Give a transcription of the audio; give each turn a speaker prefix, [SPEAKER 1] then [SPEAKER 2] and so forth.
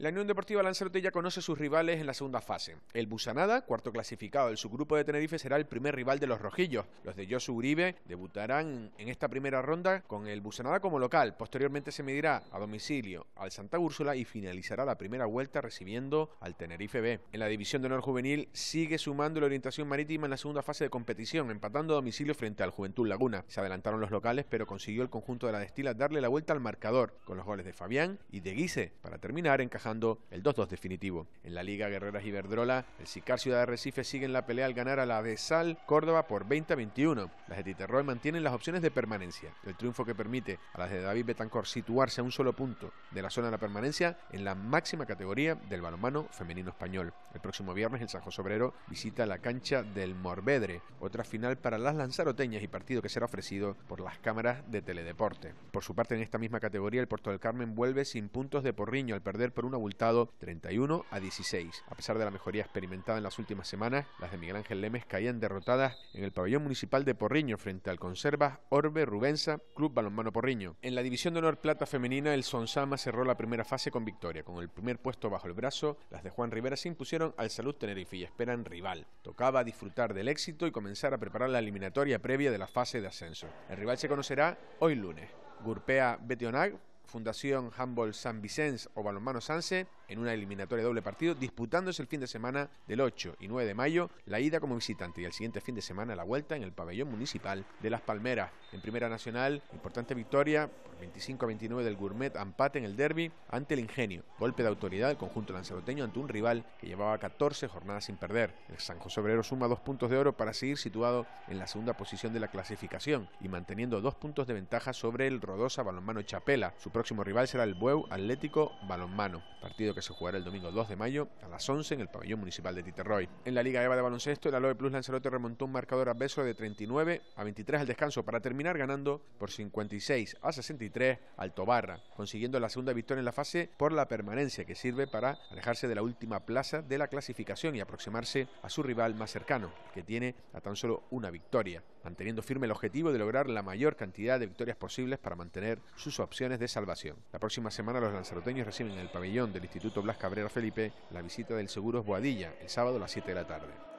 [SPEAKER 1] La Unión Deportiva Lanzarote ya conoce sus rivales en la segunda fase. El Busanada, cuarto clasificado del subgrupo de Tenerife, será el primer rival de los rojillos. Los de Josu Uribe debutarán en esta primera ronda con el Busanada como local. Posteriormente se medirá a domicilio al Santa Úrsula y finalizará la primera vuelta recibiendo al Tenerife B. En la División de Honor Juvenil sigue sumando la orientación marítima en la segunda fase de competición, empatando a domicilio frente al Juventud Laguna. Se adelantaron los locales, pero consiguió el conjunto de la Destila darle la vuelta al marcador con los goles de Fabián y de Guise para terminar encajando el 2-2 definitivo. En la Liga Guerreras Iberdrola, el SICAR Ciudad de Recife sigue en la pelea al ganar a la de Sal Córdoba por 20-21. Las de Titerroy mantienen las opciones de permanencia. El triunfo que permite a las de David Betancor situarse a un solo punto de la zona de la permanencia en la máxima categoría del balonmano femenino español. El próximo viernes el San José visita la cancha del Morvedre, otra final para las lanzaroteñas y partido que será ofrecido por las cámaras de Teledeporte. Por su parte, en esta misma categoría, el Puerto del Carmen vuelve sin puntos de porriño al perder por abultado 31 a 16. A pesar de la mejoría experimentada en las últimas semanas, las de Miguel Ángel Lemes caían derrotadas en el pabellón municipal de Porriño frente al conserva Orbe Rubensa Club Balonmano Porriño. En la división de honor plata femenina, el Sonsama cerró la primera fase con victoria. Con el primer puesto bajo el brazo, las de Juan Rivera se impusieron al Salud Tenerife y esperan rival. Tocaba disfrutar del éxito y comenzar a preparar la eliminatoria previa de la fase de ascenso. El rival se conocerá hoy lunes. Gurpea Betionag Fundación Humboldt San Vicens o Balonmano Sanse en una eliminatoria doble partido, disputándose el fin de semana del 8 y 9 de mayo la ida como visitante y el siguiente fin de semana la vuelta en el pabellón municipal de Las Palmeras. En Primera Nacional, importante victoria por 25 a 29 del Gourmet, Ampate en el derby ante el Ingenio. Golpe de autoridad del conjunto lanzaroteño ante un rival que llevaba 14 jornadas sin perder. El San José Obrero suma dos puntos de oro para seguir situado en la segunda posición de la clasificación y manteniendo dos puntos de ventaja sobre el Rodosa Balonmano Chapela. Su próximo rival será el Bueu Atlético Balonmano, partido que se jugará el domingo 2 de mayo a las 11 en el pabellón municipal de Titerroy. En la Liga EVA de baloncesto, el Aloe Plus Lanzarote remontó un marcador adverso de 39 a 23 al descanso para terminar ganando por 56 a 63 al Tobarra, consiguiendo la segunda victoria en la fase por la permanencia que sirve para alejarse de la última plaza de la clasificación y aproximarse a su rival más cercano, que tiene a tan solo una victoria, manteniendo firme el objetivo de lograr la mayor cantidad de victorias posibles para mantener sus opciones de salvación la próxima semana los lanzaroteños reciben en el pabellón del Instituto Blas Cabrera Felipe la visita del Seguros Boadilla, el sábado a las 7 de la tarde.